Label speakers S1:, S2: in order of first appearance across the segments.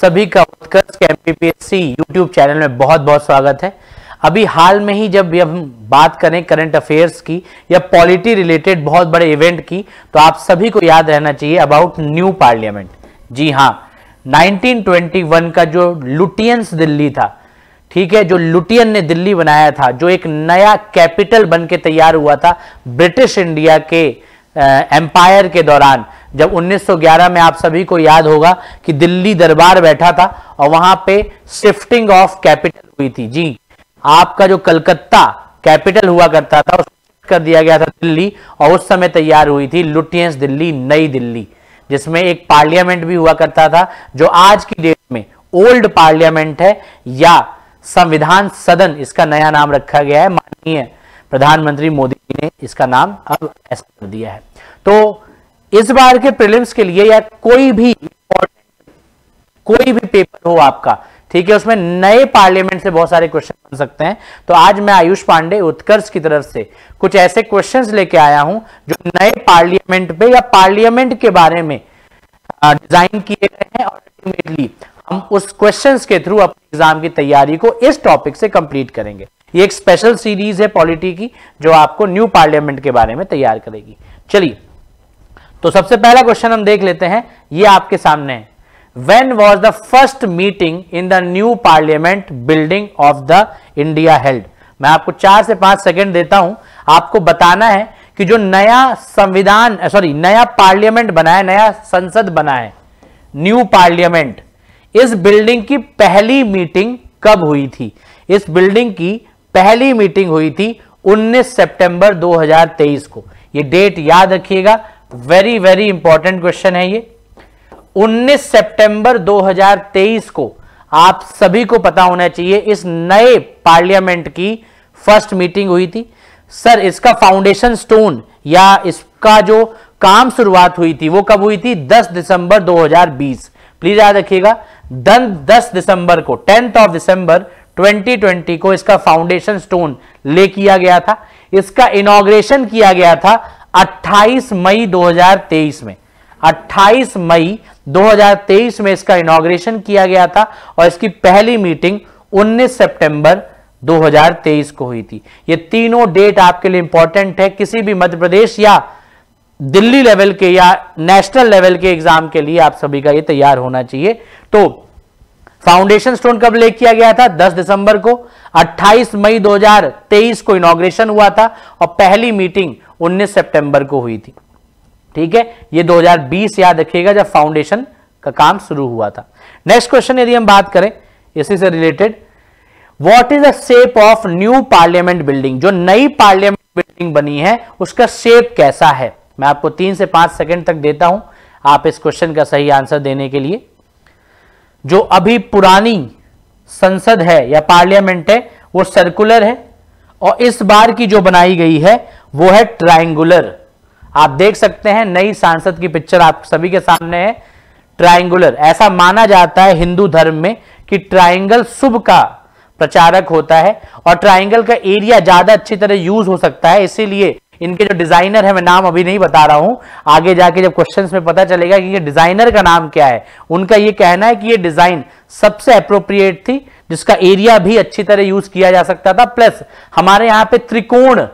S1: सभी का उत्कर्ष के एमपीपीएससी यूट्यूब चैनल में बहुत बहुत स्वागत है अभी हाल में ही जब हम बात करें करंट अफेयर्स की या पॉलिटी रिलेटेड बहुत बड़े इवेंट की तो आप सभी को याद रहना चाहिए अबाउट न्यू पार्लियामेंट जी हाँ 1921 का जो लुटियंस दिल्ली था ठीक है जो लुटियन ने दिल्ली बनाया था जो एक नया कैपिटल बन तैयार हुआ था ब्रिटिश इंडिया के एम्पायर के दौरान जब 1911 में आप सभी को याद होगा कि दिल्ली दरबार बैठा था और वहां पे शिफ्टिंग ऑफ कैपिटल हुई थी जी आपका जो कलकत्ता कैपिटल हुआ करता था उसको कर दिया गया था दिल्ली और उस समय तैयार हुई थी लुटियंस दिल्ली नई दिल्ली जिसमें एक पार्लियामेंट भी हुआ करता था जो आज की डेट में ओल्ड पार्लियामेंट है या संविधान सदन इसका नया नाम रखा गया है माननीय प्रधानमंत्री मोदी जी ने इसका नाम अब ऐसा कर दिया है तो इस बार के प्रिलिम्स के लिए या कोई भी कोई भी पेपर हो आपका ठीक है उसमें नए पार्लियामेंट से बहुत सारे क्वेश्चन बन सकते हैं तो आज मैं आयुष पांडे उत्कर्ष की तरफ से कुछ ऐसे क्वेश्चंस लेके आया हूं जो नए पार्लियामेंट पे या पार्लियामेंट के बारे में डिजाइन किए गए हैं और अल्टीमेटली हम उस क्वेश्चंस के थ्रू अपने एग्जाम की तैयारी को इस टॉपिक से कंप्लीट करेंगे ये एक स्पेशल सीरीज है पॉलिटी की जो आपको न्यू पार्लियामेंट के बारे में तैयार करेगी चलिए तो सबसे पहला क्वेश्चन हम देख लेते हैं ये आपके सामने है when was the first meeting in the new parliament building of the India held मैं आपको चार से पांच सेकेंड देता हूं आपको बताना है कि जो नया संविधान सॉरी नया पार्लियामेंट बना है नया संसद बना है न्यू पार्लियामेंट इस बिल्डिंग की पहली मीटिंग कब हुई थी इस बिल्डिंग की पहली मीटिंग हुई थी 19 सितंबर 2023 को ये डेट याद रखिएगा वेरी वेरी इंपॉर्टेंट क्वेश्चन है ये 19 सितंबर 2023 को आप सभी को पता होना चाहिए इस नए पार्लियामेंट की फर्स्ट मीटिंग हुई थी सर इसका फाउंडेशन स्टोन या इसका जो काम शुरुआत हुई थी वो कब हुई थी 10 दिसंबर 2020 प्लीज याद रखिएगा दस दिसंबर को टेंथ ऑफ दिसंबर 2020 को इसका फाउंडेशन स्टोन ले किया गया था इसका इनॉग्रेशन किया गया था 28 मई 2023 में 28 मई 2023 में इसका इनॉग्रेशन किया गया था और इसकी पहली मीटिंग 19 सितंबर 2023 को हुई थी ये तीनों डेट आपके लिए इंपॉर्टेंट है किसी भी मध्य प्रदेश या दिल्ली लेवल के या नेशनल लेवल के एग्जाम के लिए आप सभी का ये तैयार होना चाहिए तो फाउंडेशन स्टोन कब ले किया गया था 10 दिसंबर को 28 मई 2023 को इनोग्रेशन हुआ था और पहली मीटिंग 19 सितंबर को हुई थी ठीक है ये 2020 याद रखिएगा जब फाउंडेशन का काम शुरू हुआ था नेक्स्ट क्वेश्चन यदि हम बात करें इसी से related what is the shape of new parliament building जो नई पार्लियामेंट बिल्डिंग बनी है उसका शेप कैसा है मैं आपको तीन से पांच सेकेंड तक देता हूं आप इस क्वेश्चन का सही आंसर देने के लिए जो अभी पुरानी संसद है या पार्लियामेंट है वो सर्कुलर है और इस बार की जो बनाई गई है वो है ट्रायंगुलर आप देख सकते हैं नई सांसद की पिक्चर आप सभी के सामने है ट्रायंगुलर ऐसा माना जाता है हिंदू धर्म में कि ट्रायंगल शुभ का प्रचारक होता है और ट्रायंगल का एरिया ज्यादा अच्छी तरह यूज हो सकता है इसीलिए इनके जो डिजाइनर है मैं नाम अभी नहीं बता रहा हूं आगे जाके जब क्वेश्चन में पता चलेगा कि ये डिजाइनर का नाम क्या है उनका ये कहना है कि ये डिजाइन सबसे अप्रोप्रिएट थी जिसका एरिया भी अच्छी तरह यूज किया जा सकता था प्लस हमारे यहाँ पे त्रिकोण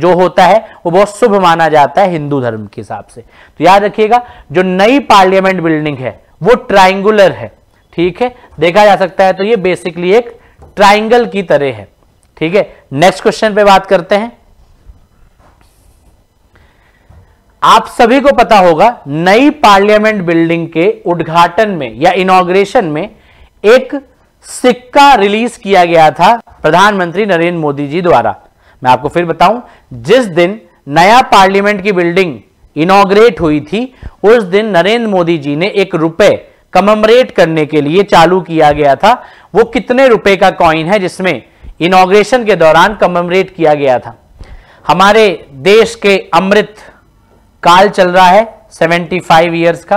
S1: जो होता है वो बहुत शुभ माना जाता है हिंदू धर्म के हिसाब से तो याद रखिएगा जो नई पार्लियामेंट बिल्डिंग है वो ट्राइंगुलर है ठीक है देखा जा सकता है तो ये बेसिकली एक ट्राइंगल की तरह है ठीक है नेक्स्ट क्वेश्चन पे बात करते हैं आप सभी को पता होगा नई पार्लियामेंट बिल्डिंग के उद्घाटन में या इनग्रेशन में एक सिक्का रिलीज किया गया था प्रधानमंत्री नरेंद्र मोदी जी द्वारा मैं आपको फिर बताऊं जिस दिन नया पार्लियामेंट की बिल्डिंग इनॉग्रेट हुई थी उस दिन नरेंद्र मोदी जी ने एक रुपए कमरेट करने के लिए चालू किया गया था वो कितने रुपए का कॉइन है जिसमें इनोग्रेशन के दौरान कमरेट किया गया था हमारे देश के अमृत काल चल रहा है 75 फाइव ईयर्स का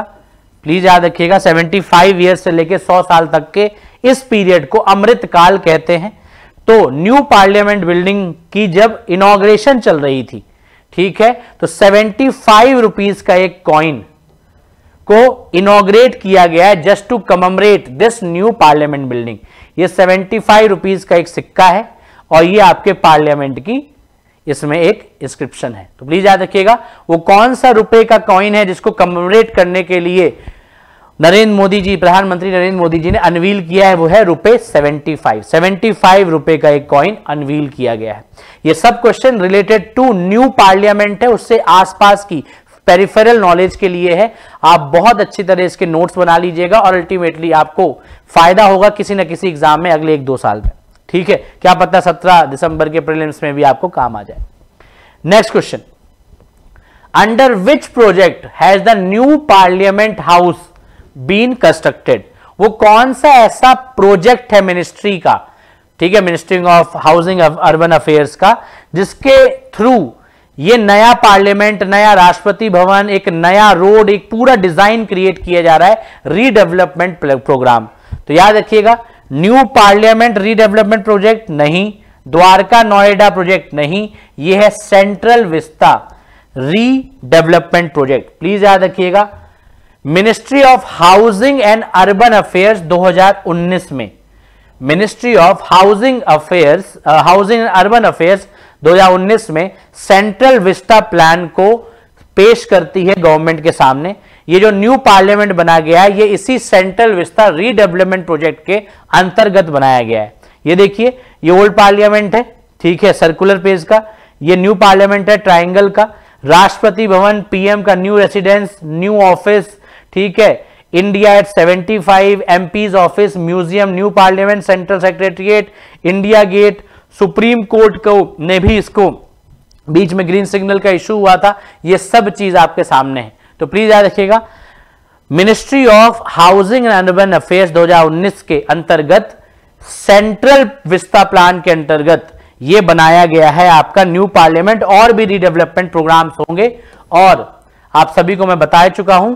S1: प्लीज याद रखिएगा 75 फाइव ईयर्स से लेकर 100 साल तक के इस पीरियड को अमृत काल कहते हैं तो न्यू पार्लियामेंट बिल्डिंग की जब इनोग्रेशन चल रही थी ठीक है तो सेवेंटी फाइव रुपीज का एक कॉइन को इनोग्रेट किया गया है just to commemorate this new parliament building ये सेवेंटी फाइव रुपीज का एक सिक्का है और ये आपके पार्लियामेंट की इसमें एक इंस्क्रिप्शन है तो प्लीज याद रखिएगा वो कौन सा रुपए का कॉइन है जिसको कमेमोरेट करने के लिए नरेंद्र मोदी जी प्रधानमंत्री नरेंद्र मोदी जी ने अनवील किया है वो है रुपए 75 75 रुपए का एक कॉइन अनवील किया गया है ये सब question related to new parliament है उससे आसपास की पेरिफेरल नॉलेज के लिए है आप बहुत अच्छी तरह इसके नोट्स बना लीजिएगा और अल्टीमेटली आपको फायदा होगा किसी ना किसी एग्जाम में अगले एक दो साल में ठीक है क्या पता सत्रह दिसंबर के प्रीलिम्स में भी आपको काम आ जाए next question under which project has the new parliament house been constructed वो कौन सा ऐसा प्रोजेक्ट है मिनिस्ट्री का ठीक है ministry of housing urban affairs का जिसके थ्रू ये नया पार्लियामेंट नया राष्ट्रपति भवन एक नया रोड एक पूरा डिजाइन क्रिएट किया जा रहा है रीडेवलपमेंट प्रोग्राम तो याद रखिएगा न्यू पार्लियामेंट रीडेवलपमेंट प्रोजेक्ट नहीं द्वारका नोएडा प्रोजेक्ट नहीं यह है central vista redevelopment project please याद रखिएगा ministry of housing and urban affairs 2019 में ministry of housing affairs housing and urban affairs 2019 में सेंट्रल विस्टा प्लान को पेश करती है गवर्नमेंट के सामने ये जो न्यू पार्लियामेंट बना गया है ये इसी सेंट्रल विस्तार रीडेवलपमेंट प्रोजेक्ट के अंतर्गत बनाया गया है ये देखिए ये ओल्ड पार्लियामेंट है ठीक है सर्कुलर पेज का ये न्यू पार्लियामेंट है ट्राइंगल का राष्ट्रपति भवन पीएम का न्यू रेसिडेंस न्यू ऑफिस ठीक है India at 75 MPs office museum new parliament central secretariat India gate supreme court को ने भी इसको बीच में ग्रीन सिग्नल का इश्यू हुआ था ये सब चीज आपके सामने है तो प्लीज याद रखिएगा ministry of housing and urban affairs 2019 के अंतर्गत सेंट्रल विस्ता प्लान के अंतर्गत यह बनाया गया है आपका न्यू पार्लियामेंट और भी रीडेवलपमेंट प्रोग्राम्स होंगे और आप सभी को मैं बता चुका हूं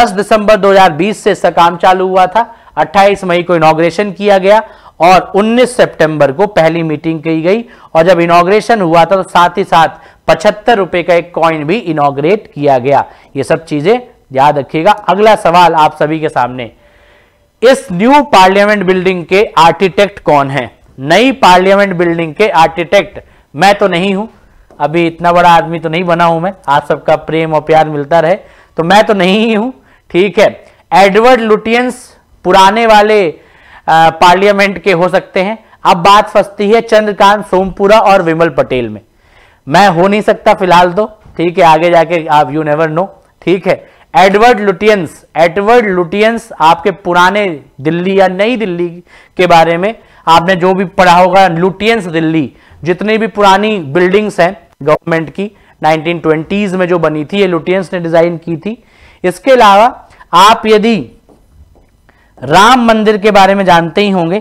S1: 10 दिसंबर 2020 से इसका काम चालू हुआ था 28 मई को इनोग्रेशन किया गया और 19 सितंबर को पहली मीटिंग की गई और जब इनोग्रेशन हुआ था तो साथ ही साथ पचहत्तर रुपए का एक कॉइन भी इनोग्रेट किया गया ये सब चीजें याद रखिएगा अगला सवाल आप सभी के सामने इस न्यू पार्लियामेंट बिल्डिंग के आर्किटेक्ट कौन है नई पार्लियामेंट बिल्डिंग के आर्किटेक्ट मैं तो नहीं हूं अभी इतना बड़ा आदमी तो नहीं बना हूं मैं आप सबका प्रेम और प्यार मिलता रहे तो मैं तो नहीं ही हूं ठीक है एडवर्ड लुटियंस पुराने वाले पार्लियामेंट के हो सकते हैं अब बात फंसती है चंद्रकांत सोमपुरा और विमल पटेल में मैं हो नहीं सकता फिलहाल तो ठीक है आगे जाके आप यू नेवर नो ठीक है एडवर्ड लुटियंस एडवर्ड लुटियंस आपके पुराने दिल्ली या नई दिल्ली के बारे में आपने जो भी पढ़ा होगा लुटियंस दिल्ली जितनी भी पुरानी बिल्डिंग्स हैं गवर्नमेंट की 1920s में जो बनी थी ये लुटियंस ने डिजाइन की थी इसके अलावा आप यदि राम मंदिर के बारे में जानते ही होंगे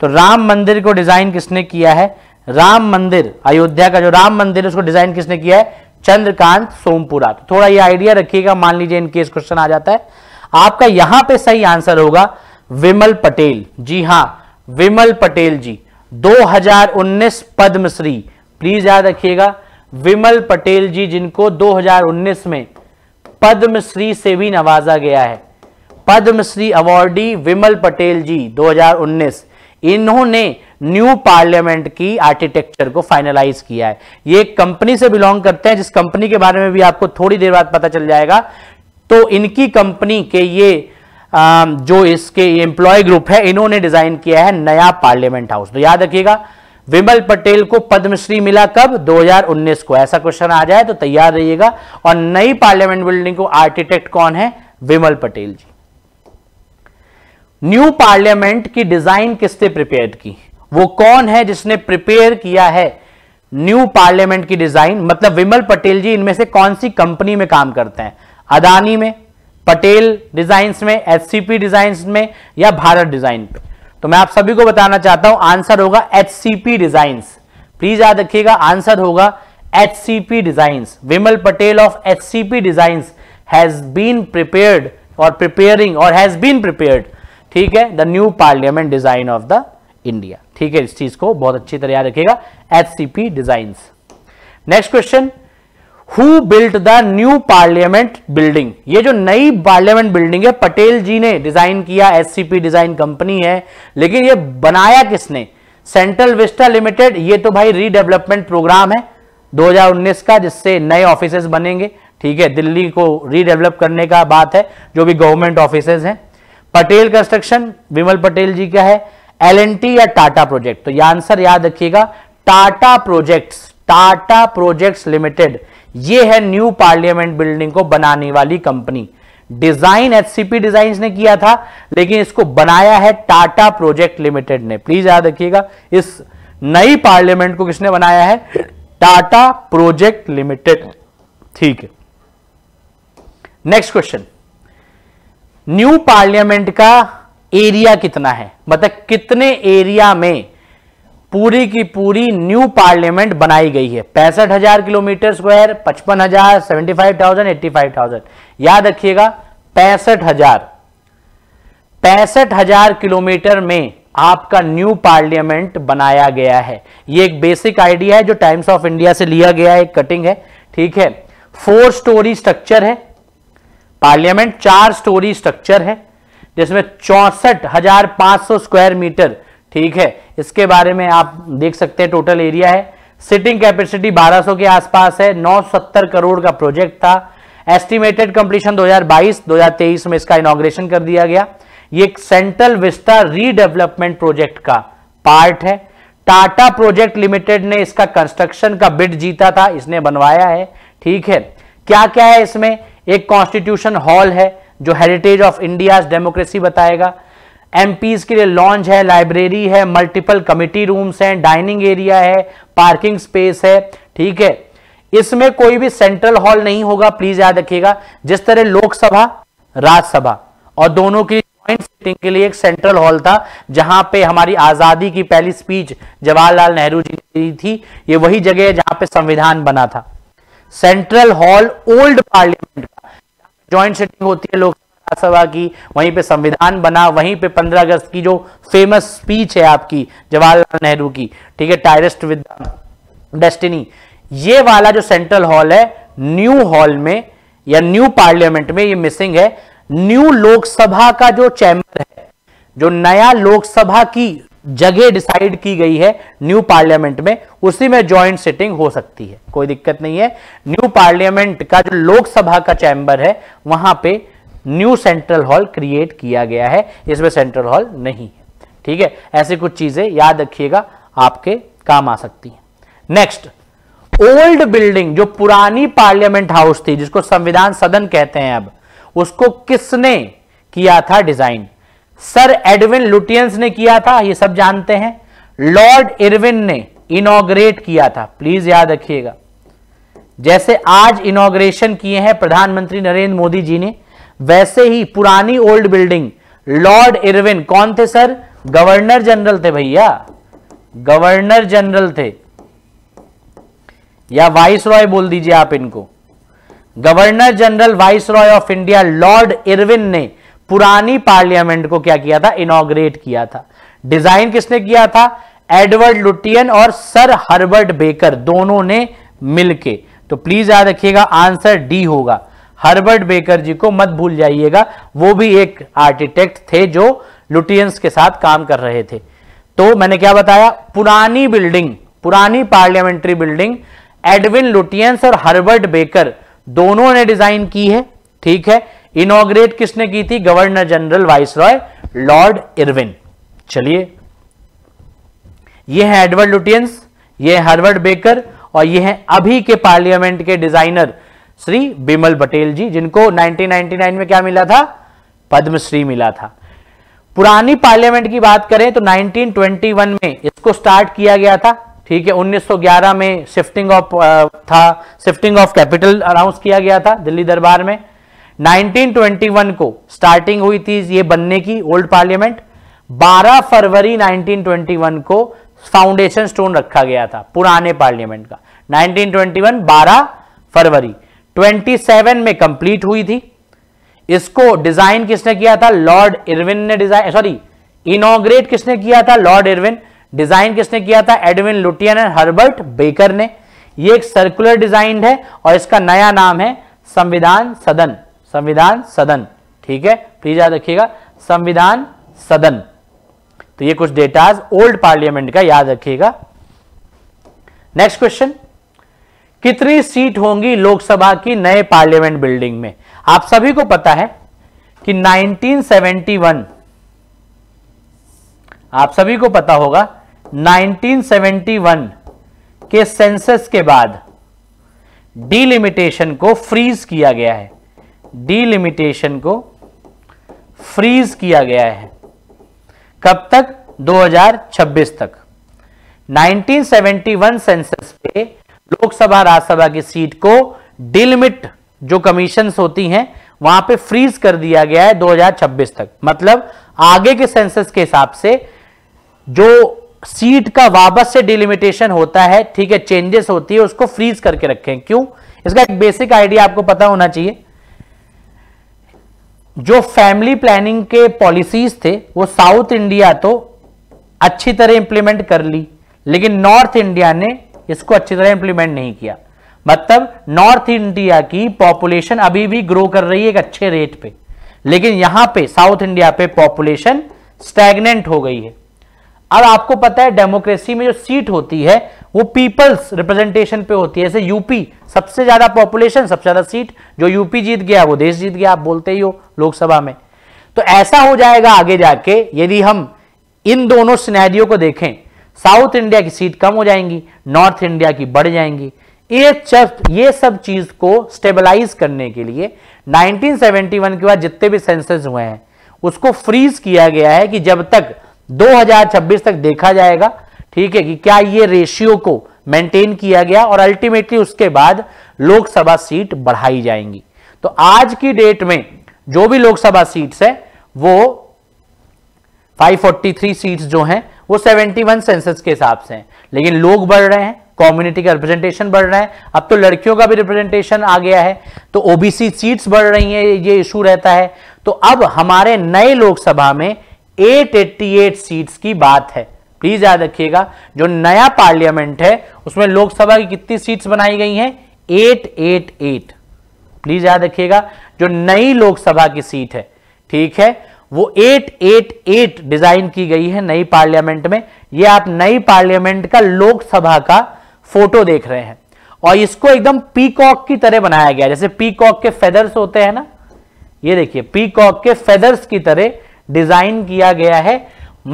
S1: तो राम मंदिर को डिजाइन किसने किया है राम मंदिर अयोध्या का जो राम मंदिर है उसको डिजाइन किसने किया है चंद्रकांत सोमपुरा तो थोड़ा ये आइडिया रखिएगा मान लीजिए इनकेस क्वेश्चन आ जाता है आपका यहां पे सही आंसर होगा विमल पटेल जी हां विमल पटेल जी 2019 पद्मश्री प्लीज याद रखिएगा विमल पटेल जी जिनको 2019 में पद्मश्री से भी नवाजा गया है पद्मश्री अवार्डी विमल पटेल जी दो इन्होंने न्यू पार्लियामेंट की आर्किटेक्चर को फाइनलाइज किया है ये कंपनी से बिलोंग करते हैं जिस कंपनी के बारे में भी आपको थोड़ी देर बाद पता चल जाएगा तो इनकी कंपनी के ये जो इसके एम्प्लॉय ग्रुप है इन्होंने डिजाइन किया है नया पार्लियामेंट हाउस तो याद रखिएगा विमल पटेल को पद्मश्री मिला कब 2019 को ऐसा क्वेश्चन आ जाए तो तैयार रहिएगा और नई पार्लियामेंट बिल्डिंग को आर्किटेक्ट कौन है विमल पटेल जी न्यू पार्लियामेंट की डिजाइन किसने प्रिपेयर की वो कौन है जिसने प्रिपेयर किया है न्यू पार्लियामेंट की डिजाइन मतलब विमल पटेल जी इनमें से कौन सी कंपनी में काम करते हैं अदानी में पटेल डिजाइंस में एचसीपी डिजाइंस में या भारत डिजाइन पे तो मैं आप सभी को बताना चाहता हूं आंसर होगा एचसीपी डिजाइंस प्लीज याद रखिएगा आंसर होगा HCP designs Vimal Patel of HCP designs has been prepared और प्रिपेयरिंग और हैज बीन प्रिपेयर्ड ठीक है the new parliament design of the India ठीक है इस चीज को बहुत अच्छी तरह याद रखेगा H C P design next question who built the new parliament building ये जो नई पार्लियामेंट बिल्डिंग है पटेल जी ने डिजाइन किया एससीपी डिजाइन कंपनी है लेकिन ये बनाया किसने सेंट्रल विस्टा लिमिटेड ये तो भाई रीडेवलपमेंट प्रोग्राम है 2019 का जिससे नए ऑफिस बनेंगे ठीक है दिल्ली को रीडेवलप करने का बात है जो भी गवर्नमेंट ऑफिस हैं पटेल कंस्ट्रक्शन विमल पटेल जी का है एल या टाटा प्रोजेक्ट तो यह आंसर याद रखिएगा Tata projects Tata projects limited ये है न्यू पार्लियामेंट बिल्डिंग को बनाने वाली कंपनी डिजाइन एचसीपी डिजाइन ने किया था लेकिन इसको बनाया है टाटा प्रोजेक्ट लिमिटेड ने प्लीज याद रखिएगा इस नई पार्लियामेंट को किसने बनाया है टाटा प्रोजेक्ट लिमिटेड ठीक है नेक्स्ट क्वेश्चन न्यू पार्लियामेंट का एरिया कितना है मतलब कितने एरिया में पूरी की पूरी न्यू पार्लियामेंट बनाई गई है पैंसठ हजार किलोमीटर स्क्वायर पचपन हजार seventy five thousand eighty five thousand याद रखिएगा पैंसठ हजार पैंसठ हजार किलोमीटर में आपका न्यू पार्लियामेंट बनाया गया है यह एक बेसिक आइडिया है जो टाइम्स ऑफ इंडिया से लिया गया एक कटिंग है ठीक है फोर स्टोरी स्ट्रक्चर है पार्लियामेंट चार स्टोरी स्ट्रक्चर है जिसमें चौसठ हजार पांच सौ स्क्वायर मीटर ठीक है इसके बारे में आप देख सकते हैं टोटल एरिया है सिटिंग कैपेसिटी 1200 के आसपास है 970 करोड़ का प्रोजेक्ट था एस्टिमेटेड कंप्लीशन 2022 2023 में इसका इनोग्रेशन कर दिया गया ये सेंट्रल विस्टा रीडेवलपमेंट प्रोजेक्ट का पार्ट है टाटा प्रोजेक्ट लिमिटेड ने इसका कंस्ट्रक्शन का बिड जीता था इसने बनवाया है ठीक है क्या क्या है इसमें एक कॉन्स्टिट्यूशन हॉल है जो हेरिटेज ऑफ इंडिया डेमोक्रेसी बताएगा एम के लिए लॉन्च है लाइब्रेरी है मल्टीपल कमिटी रूम्स हैं डाइनिंग एरिया है पार्किंग स्पेस है ठीक है इसमें कोई भी सेंट्रल हॉल नहीं होगा प्लीज याद रखिएगा जिस तरह लोकसभा राज्यसभा और दोनों की ज्वाइंट सिटिंग के लिए एक सेंट्रल हॉल था जहां पे हमारी आजादी की पहली स्पीच जवाहरलाल नेहरू जी ने दी थी ये वही जगह है जहां पे संविधान बना था central hall old parliament joint sitting होती है लोकसभा सभा की वहीं पे संविधान बना वहीं पे 15 अगस्त की जो फेमस स्पीच है आपकी जवाहरलाल नेहरू की ठीक है टायरिस्ट विद डेस्टिनी ये वाला जो सेंट्रल हॉल है न्यू हॉल में या न्यू पार्लियामेंट में ये मिसिंग है न्यू लोकसभा का जो चैम्बर है जो नया लोकसभा की जगह डिसाइड की गई है न्यू पार्लियामेंट में उसी में ज्वाइंट सिटिंग हो सकती है कोई दिक्कत नहीं है न्यू पार्लियामेंट का जो लोकसभा का चैंबर है वहां पे न्यू सेंट्रल हॉल क्रिएट किया गया है इसमें सेंट्रल हॉल नहीं है ठीक है ऐसी कुछ चीजें याद रखिएगा आपके काम आ सकती है नेक्स्ट ओल्ड बिल्डिंग जो पुरानी पार्लियामेंट हाउस थी जिसको संविधान सदन कहते हैं अब उसको किसने किया था डिजाइन सर एडविन लुटियंस ने किया था ये सब जानते हैं लॉर्ड इरविन ने इनोग्रेट किया था प्लीज याद रखिएगा जैसे आज इनोग्रेशन किए हैं प्रधानमंत्री नरेंद्र मोदी जी ने वैसे ही पुरानी ओल्ड बिल्डिंग लॉर्ड इरविन कौन थे सर गवर्नर जनरल थे भैया गवर्नर जनरल थे या वाइस रॉय बोल दीजिए आप इनको governor general viceroy of India lord Irwin ने पुरानी पार्लियामेंट को क्या किया था इनोग्रेट किया था डिजाइन किसने किया था एडवर्ड लुटियन और सर हर्बर्ट बेकर दोनों ने मिलके तो प्लीज याद रखिएगा आंसर डी होगा हर्बर्ट बेकर जी को मत भूल जाइएगा वो भी एक आर्किटेक्ट थे जो लुटियंस के साथ काम कर रहे थे तो मैंने क्या बताया पुरानी बिल्डिंग पुरानी पार्लियामेंट्री बिल्डिंग एडविन लुटियंस और हर्बर्ट बेकर दोनों ने डिजाइन की है ठीक है इनोग्रेट किसने की थी governor general viceroy lord Irwin चलिए ये है एडवर्ड लुटियंस ये हर्वर्ड हार्वर्ड बेकर और ये है अभी के पार्लियामेंट के डिजाइनर श्री बिमल पटेल जी जिनको 1999 में क्या मिला था पद्मश्री मिला था पुरानी पार्लियामेंट की बात करें तो 1921 में इसको स्टार्ट किया गया था ठीक है 1911 में शिफ्टिंग ऑफ था शिफ्टिंग ऑफ कैपिटल अनाउंस किया गया था दिल्ली दरबार में 1921 को स्टार्टिंग हुई थी ये बनने की ओल्ड पार्लियामेंट 12 फरवरी 1921 को फाउंडेशन स्टोन रखा गया था पुराने पार्लियामेंट का 1921 12 फरवरी 27 में कंप्लीट हुई थी इसको डिजाइन किसने किया था लॉर्ड इरविन ने डिजाइन सॉरी इनोग्रेट किसने किया था लॉर्ड इरविन डिजाइन किसने किया था Edwin Lutyens and Herbert Baker ने यह एक सर्कुलर डिजाइन है और इसका नया नाम है संविधान सदन संविधान सदन ठीक है प्लीज याद रखिएगा संविधान सदन तो ये कुछ डेटाज ओल्ड पार्लियामेंट का याद रखिएगा नेक्स्ट क्वेश्चन कितनी सीट होंगी लोकसभा की नए पार्लियामेंट बिल्डिंग में आप सभी को पता है कि 1971 आप सभी को पता होगा 1971 के सेंसस के बाद डिलिमिटेशन को फ्रीज किया गया है डीलिमिटेशन को फ्रीज किया गया है कब तक 2026 तक 1971 सेंसस पे लोकसभा राज्यसभा की सीट को डिलिमिट जो कमीशन होती हैं वहां पे फ्रीज कर दिया गया है 2026 तक मतलब आगे के सेंसस के हिसाब से जो सीट का वापस से डिलिमिटेशन होता है ठीक है चेंजेस होती है उसको फ्रीज करके रखें क्यों इसका एक बेसिक आइडिया आपको पता होना चाहिए जो फैमिली प्लानिंग के पॉलिसीज थे वो साउथ इंडिया तो अच्छी तरह इंप्लीमेंट कर ली लेकिन नॉर्थ इंडिया ने इसको अच्छी तरह इंप्लीमेंट नहीं किया मतलब नॉर्थ इंडिया की पॉपुलेशन अभी भी ग्रो कर रही है एक अच्छे रेट पे लेकिन यहां पे साउथ इंडिया पे पॉपुलेशन स्टैग्नेंट हो गई है अब आपको पता है डेमोक्रेसी में जो सीट होती है वो पीपल्स रिप्रेजेंटेशन पे होती है जैसे यूपी सबसे ज्यादा पॉपुलेशन सबसे ज्यादा सीट जो यूपी जीत गया वो देश जीत गया आप बोलते ही हो लोकसभा में तो ऐसा हो जाएगा आगे जाके यदि हम इन दोनों सिनेरियो को देखें साउथ इंडिया की सीट कम हो जाएंगी नॉर्थ इंडिया की बढ़ जाएंगी ये चर्च ये सब चीज को स्टेबलाइज करने के लिए 1971 के बाद जितने भी सेंसस हुए हैं उसको फ्रीज किया गया है कि जब तक 2026 तक देखा जाएगा ठीक है कि क्या ये रेशियो को मेंटेन किया गया और अल्टीमेटली उसके बाद लोकसभा सीट बढ़ाई जाएंगी तो आज की डेट में जो भी लोकसभा सीट्स है वो 543 सीट्स जो हैं वो 71 सेंसस के हिसाब से हैं लेकिन लोग बढ़ रहे हैं कम्युनिटी का रिप्रेजेंटेशन बढ़ रहा है अब तो लड़कियों का भी रिप्रेजेंटेशन आ गया है तो ओबीसी सीट्स बढ़ रही हैं ये इशू रहता है तो अब हमारे नए लोकसभा में 888 सीट्स की बात है प्लीज याद रखिएगा जो नया पार्लियामेंट है उसमें लोकसभा की कितनी सीट्स बनाई गई हैं 888 प्लीज याद रखिएगा जो नई लोकसभा की सीट है ठीक है वो 888 डिजाइन की गई है नई पार्लियामेंट में ये आप नई पार्लियामेंट का लोकसभा का फोटो देख रहे हैं और इसको एकदम पीकॉक की तरह बनाया गया जैसे पीकॉक के फेदर्स होते हैं ना ये देखिए पीकॉक के फेदर्स की तरह डिजाइन किया गया है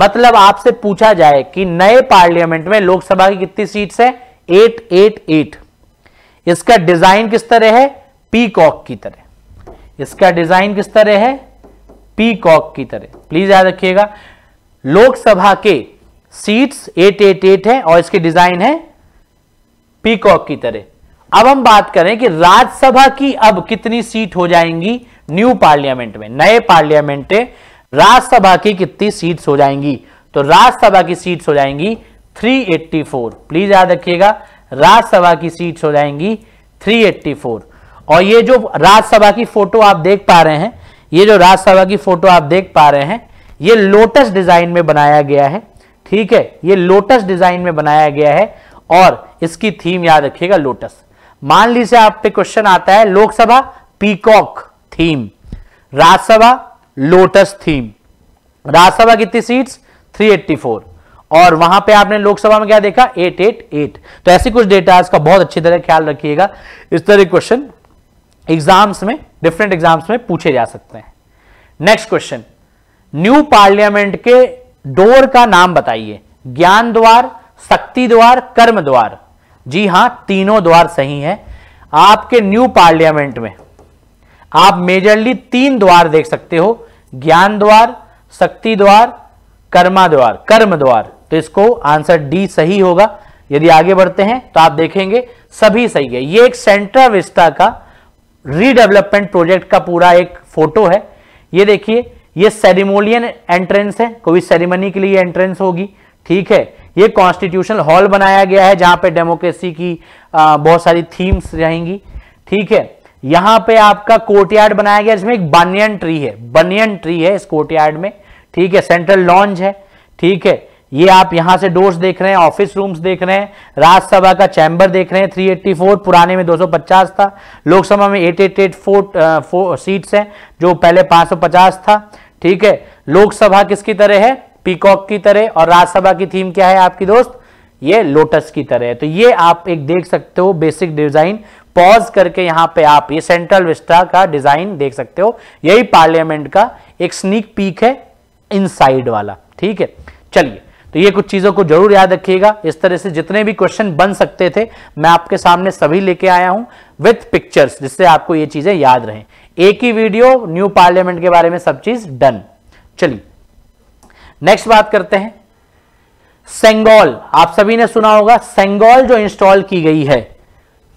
S1: मतलब आपसे पूछा जाए कि नए पार्लियामेंट में लोकसभा की कितनी सीट्स है एट एट एट इसका डिजाइन किस तरह है पीकॉक की तरह इसका डिजाइन किस तरह है पीकॉक की तरह प्लीज याद रखिएगा लोकसभा के सीट्स एट एट एट है और इसकी डिजाइन है पीकॉक की तरह अब हम बात करें कि राज्यसभा की अब कितनी सीट हो जाएंगी न्यू पार्लियामेंट में नए पार्लियामेंट राज्यसभा की कितनी सीट्स हो जाएंगी तो राज्यसभा की सीट्स हो जाएंगी 384 प्लीज याद रखिएगा राज्यसभा की सीट्स हो जाएंगी 384 और ये जो राज्यसभा की फोटो आप देख पा रहे हैं ये जो राज्यसभा की फोटो आप देख पा रहे हैं ये लोटस डिजाइन में बनाया गया है ठीक है ये लोटस डिजाइन में बनाया गया है और इसकी थीम याद रखिएगा लोटस मान लीजिए आप पे क्वेश्चन आता है Lok Sabha peacock theme Rajya Sabha lotus theme Rajya Sabha कितनी सीट्स 384 और वहां पे आपने लोकसभा में क्या देखा 888 तो ऐसी कुछ डेटा इसका बहुत अच्छी तरह ख्याल रखिएगा इस तरह क्वेश्चन एग्जाम्स में डिफरेंट एग्जाम्स में पूछे जा सकते हैं नेक्स्ट क्वेश्चन न्यू पार्लियामेंट के डोर का नाम बताइए ज्ञान द्वार शक्ति द्वार कर्म द्वार जी हां तीनों द्वार सही है आपके न्यू पार्लियामेंट में आप मेजरली तीन द्वार देख सकते हो ज्ञान द्वार शक्ति द्वार कर्मा द्वार कर्म द्वार तो इसको आंसर डी सही होगा यदि आगे बढ़ते हैं तो आप देखेंगे सभी सही है ये एक सेंट्रा विस्टा का रीडेवलपमेंट प्रोजेक्ट का पूरा एक फोटो है ये देखिए ये सेरिमोलियन एंट्रेंस है कोई सेरेमनी के लिए एंट्रेंस होगी ठीक है ये कॉन्स्टिट्यूशनल हॉल बनाया गया है जहां पे डेमोक्रेसी की आ, बहुत सारी थीम्स रहेंगी ठीक है यहां पे आपका कोर्टयार्ड बनाया गया इसमें एक बनियन ट्री है बनियन ट्री है इस कोर्टयार्ड में ठीक है सेंट्रल लॉन्ज है ठीक है ये आप यहां से डोर्स देख रहे हैं ऑफिस रूम्स देख रहे हैं राज्यसभा का चैम्बर देख रहे हैं 384 पुराने में 250 था लोकसभा में eight eight eight four seats हैं जो पहले 550 था ठीक है लोकसभा किसकी तरह है पीकॉक की तरह और राज्यसभा की थीम क्या है आपकी दोस्त ये लोटस की तरह है तो ये आप एक देख सकते हो बेसिक डिजाइन पॉज करके यहां पे आप ये सेंट्रल विस्टा का डिजाइन देख सकते हो यही पार्लियामेंट का एक स्नीक पीक है इनसाइड वाला ठीक है चलिए तो ये कुछ चीजों को जरूर याद रखिएगा इस तरह से जितने भी क्वेश्चन बन सकते थे मैं आपके सामने सभी लेके आया हूं विथ पिक्चर्स जिससे आपको ये चीजें याद रहे एक ही वीडियो न्यू पार्लियामेंट के बारे में सब चीज डन चलिए नेक्स्ट बात करते हैं सेंगोल आप सभी ने सुना होगा सेंगोल जो इंस्टॉल की गई है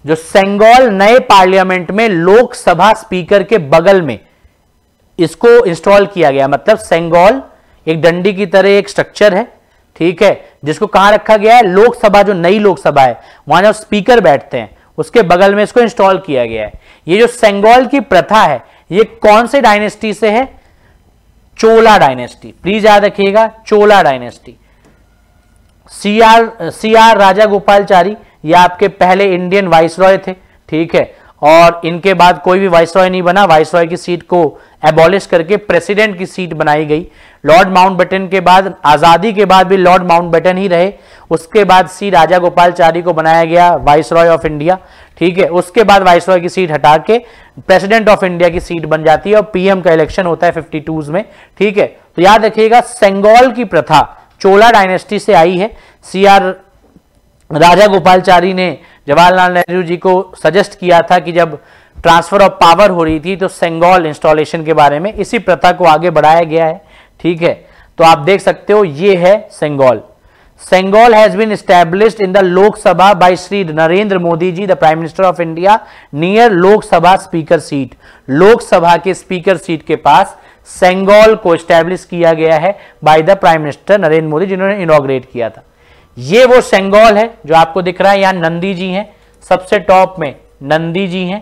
S1: जो सेंगोल नए पार्लियामेंट में लोकसभा स्पीकर के बगल में इसको इंस्टॉल किया गया मतलब सेंगोल एक डंडी की तरह एक स्ट्रक्चर है ठीक है जिसको कहां रखा गया है लोकसभा जो नई लोकसभा है वहां जो स्पीकर बैठते हैं उसके बगल में इसको इंस्टॉल किया गया है ये जो सेंगोल की प्रथा है ये कौन से डायनेस्टी से है चोला डायनेस्टी प्लीज याद रखिएगा Chola dynasty C R C R Rajagopalachari ये आपके पहले इंडियन वाइस रॉय थे ठीक है और इनके बाद कोई भी वाइस रॉय नहीं बना वाइस रॉय की सीट को एबॉलिश करके प्रेसिडेंट की सीट बनाई गई लॉर्ड माउंटबेटन के बाद आज़ादी के बाद भी लॉर्ड माउंटबेटन ही रहे उसके बाद सी राजा गोपालचारी को बनाया गया वाइस रॉय ऑफ इंडिया ठीक है उसके बाद वाइस रॉय की सीट हटा के प्रेसिडेंट ऑफ इंडिया की सीट बन जाती है और पीएम का इलेक्शन होता है फिफ्टी में ठीक है तो याद रखिएगा सेंगोल की प्रथा चोला डायनेस्टी से आई है सी आर राजा गोपालचारी ने जवाहरलाल नेहरू जी को सजेस्ट किया था कि जब ट्रांसफर ऑफ पावर हो रही थी तो सेंगोल इंस्टॉलेशन के बारे में इसी प्रथा को आगे बढ़ाया गया है ठीक है तो आप देख सकते हो ये है Sengol Sengol has been establish in the Lok Sabha by Shri Narendra Modi ji the prime minister of India near Lok Sabha speaker seat Lok Sabha के स्पीकर सीट के पास सेंगोल को स्टैब्लिश किया गया है by the prime minister Narendra Modi जिन्होंने इनोग्रेट किया था ये वो सेंगोल है जो आपको दिख रहा है यहां नंदी जी हैं सबसे टॉप में नंदी जी हैं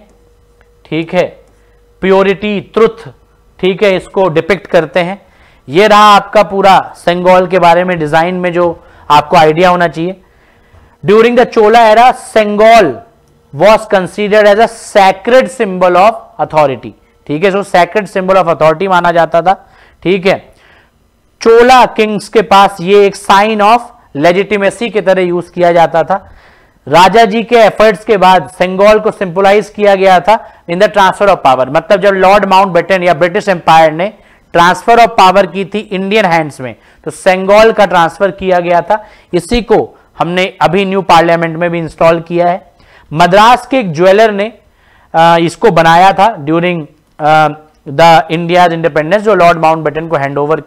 S1: ठीक है प्योरिटी त्रुथ ठीक है इसको डिपिक्ट करते हैं ये रहा आपका पूरा सेंगोल के बारे में डिजाइन में जो आपको आइडिया होना चाहिए during the Chola era Sengol was considered as a sacred symbol of authority ठीक है so sacred symbol of authority माना जाता था ठीक है चोला किंग्स के पास ये एक साइन ऑफ लेजिटिमेसी की तरह यूज किया जाता था राजा जी के एफर्ट्स के बाद सेंगोल को सिंपलाइज किया गया था in the transfer of power मतलब जब लॉर्ड माउंट बेटन या ब्रिटिश एम्पायर ने ट्रांसफर ऑफ पावर की थी इंडियन हैंड्स में तो सेंगोल का ट्रांसफर किया गया था इसी को हमने अभी न्यू पार्लियामेंट में भी इंस्टॉल किया है मद्रास के एक ज्वेलर ने आ, इसको बनाया था ड्यूरिंग द इंडिया इंडिपेंडेंस जो लॉर्ड माउंट बेटन को हैंडओवर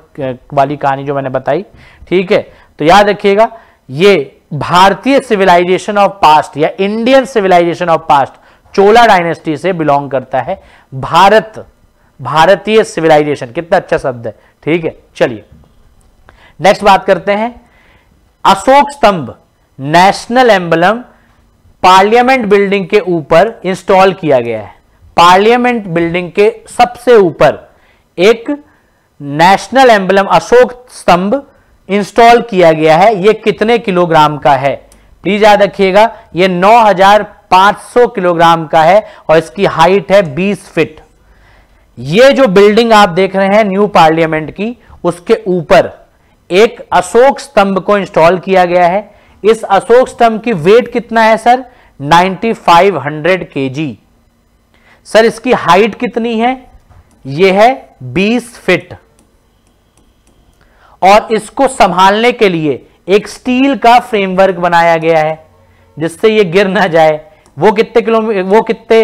S1: वाली कहानी जो मैंने बताई ठीक है तो याद रखिएगा ये भारतीय सिविलाइजेशन ऑफ पास्ट या Indian civilisation of past Chola dynasty से बिलोंग करता है भारत भारतीय सिविलाइजेशन कितना अच्छा शब्द है ठीक है चलिए नेक्स्ट बात करते हैं अशोक स्तंभ नेशनल एम्बलम पार्लियामेंट बिल्डिंग के ऊपर इंस्टॉल किया गया है पार्लियामेंट बिल्डिंग के सबसे ऊपर एक नेशनल एम्बलम अशोक स्तंभ इंस्टॉल किया गया है यह कितने किलोग्राम का है प्लीज याद रखिएगा यह 9,500 किलोग्राम का है और इसकी हाइट है 20 फिट ये जो बिल्डिंग आप देख रहे हैं न्यू पार्लियामेंट की उसके ऊपर एक अशोक स्तंभ को इंस्टॉल किया गया है इस अशोक स्तंभ की वेट कितना है सर 9500 केजी सर इसकी हाइट कितनी है यह है 20 फिट और इसको संभालने के लिए एक स्टील का फ्रेमवर्क बनाया गया है जिससे ये गिर ना जाए वो कितने किलोमीटर वो कितने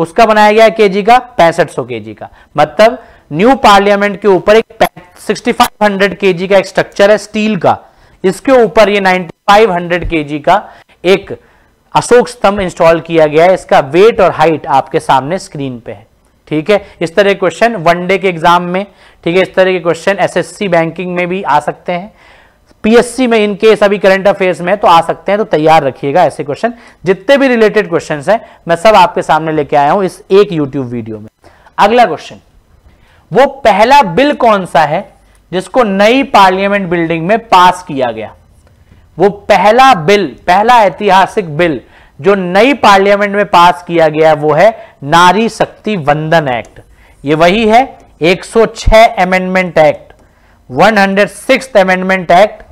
S1: उसका बनाया गया के जी का पैंसठ सौ के जी का मतलब न्यू पार्लियामेंट के ऊपर एक सिक्सटी फाइव हंड्रेड के जी का एक स्ट्रक्चर है स्टील का इसके ऊपर ये नाइनटी फाइव हंड्रेड के जी का एक अशोक स्तंभ इंस्टॉल किया गया है इसका वेट और हाइट आपके सामने स्क्रीन पे है ठीक है इस तरह के क्वेश्चन वन डे के एग्जाम में ठीक है इस तरह के क्वेश्चन एसएससी बैंकिंग में भी आ सकते हैं पीएससी में इनके सभी अभी करंट अफेयर्स में तो आ सकते हैं तो तैयार रखिएगा ऐसे क्वेश्चन जितने भी रिलेटेड क्वेश्चन हैं मैं सब आपके सामने लेके आया हूं इस एक यूट्यूब वीडियो में अगला क्वेश्चन वो पहला बिल कौन सा है जिसको नई पार्लियामेंट बिल्डिंग में पास किया गया वो पहला बिल पहला ऐतिहासिक बिल जो नई पार्लियामेंट में पास किया गया वो है नारी शक्ति वंदन एक्ट ये वही है 106 अमेंडमेंट एक्ट 106 अमेंडमेंट एक्ट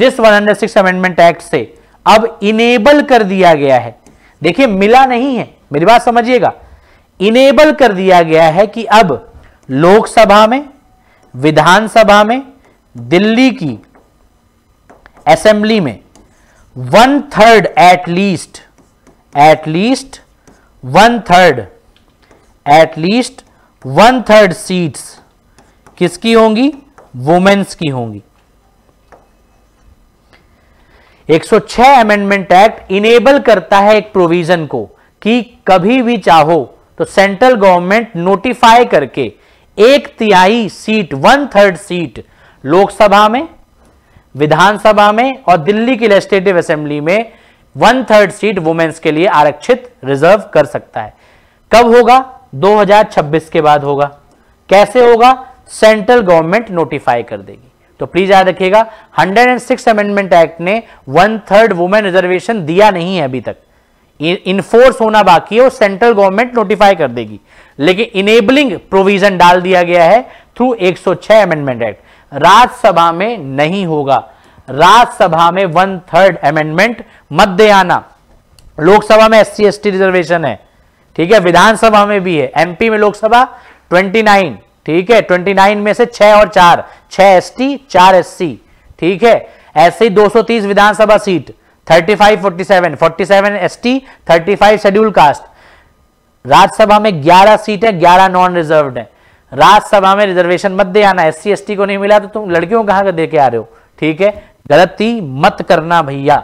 S1: जिस 106 अमेंडमेंट एक्ट से अब इनेबल कर दिया गया है देखिए मिला नहीं है मेरी बात समझिएगा इनेबल कर दिया गया है कि अब लोकसभा में विधानसभा में दिल्ली की असेंबली में one third at least at least one third at least one third seats किसकी होंगी वुमेन्स की होंगी 106 अमेंडमेंट एक्ट इनेबल करता है एक प्रोविजन को कि कभी भी चाहो तो सेंट्रल गवर्नमेंट नोटिफाई करके एक तिहाई seat one third seat Lok Sabha में विधानसभा में और दिल्ली की लेजिस्लेटिव असेंबली में वन थर्ड सीट वुमेन्स के लिए आरक्षित रिजर्व कर सकता है कब होगा 2026 के बाद होगा कैसे होगा सेंट्रल गवर्नमेंट नोटिफाई कर देगी तो प्लीज याद रखिएगा 106 अमेंडमेंट एक्ट ने वन थर्ड वुमेन रिजर्वेशन दिया नहीं है अभी तक इन्फोर्स होना बाकी है और सेंट्रल गवर्नमेंट नोटिफाई कर देगी लेकिन इनेबलिंग प्रोविजन डाल दिया गया है थ्रू 106 अमेंडमेंट एक्ट राज्यसभा में नहीं होगा राज्यसभा में वन थर्ड अमेंडमेंट मत दे आना लोकसभा में एस सी रिजर्वेशन है ठीक है विधानसभा में भी है एमपी में लोकसभा 29 ठीक है 29 में से छह और चार छह एसटी 4 एससी ठीक है ऐसे ही 230 Vidhan Sabha seat 35 47 47 ST 35 schedule caste Rajya Sabha में 11 सीट है 11 नॉन रिजर्व है राज्यसभा में रिजर्वेशन मत दे आना एस सी को नहीं मिला तो तुम लड़कियों कहां दे आ रहे हो ठीक है गलती मत करना भैया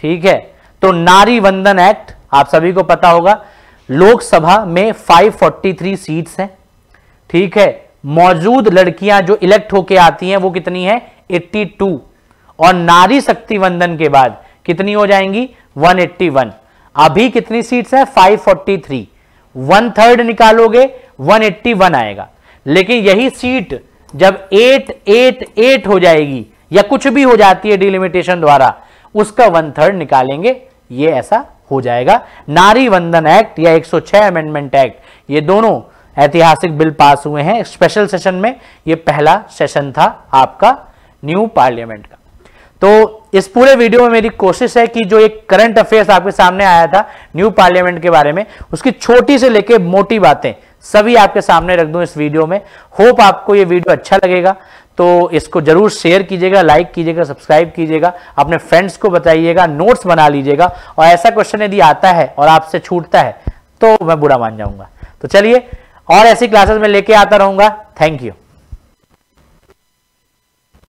S1: ठीक है तो नारी वंदन एक्ट आप सभी को पता होगा लोकसभा में 543 सीट्स हैं ठीक है मौजूद लड़कियां जो इलेक्ट होके आती हैं वो कितनी है 82 और नारी शक्ति वंदन के बाद कितनी हो जाएंगी 181 अभी कितनी सीट्स है 543 वन थर्ड निकालोगे 181 आएगा लेकिन यही सीट जब 888 हो जाएगी या कुछ भी हो जाती है डिलिमिटेशन द्वारा उसका वन थर्ड निकालेंगे ये ऐसा हो जाएगा नारी वंदन एक्ट या 106 अमेंडमेंट एक्ट ये दोनों ऐतिहासिक बिल पास हुए हैं स्पेशल सेशन में ये पहला सेशन था आपका न्यू पार्लियामेंट का तो इस पूरे वीडियो में मेरी कोशिश है कि जो एक करंट अफेयर्स आपके सामने आया था न्यू पार्लियामेंट के बारे में उसकी छोटी से लेके मोटी बातें सभी आपके सामने रख दूं इस वीडियो में होप आपको ये वीडियो अच्छा लगेगा तो इसको जरूर शेयर कीजिएगा लाइक कीजिएगा सब्सक्राइब कीजिएगा अपने फ्रेंड्स को बताइएगा नोट्स बना लीजिएगा और ऐसा क्वेश्चन यदि आता है और आपसे छूटता है तो मैं बुरा मान जाऊंगा तो चलिए और ऐसी क्लासेस में लेके आता रहूंगा थैंक यू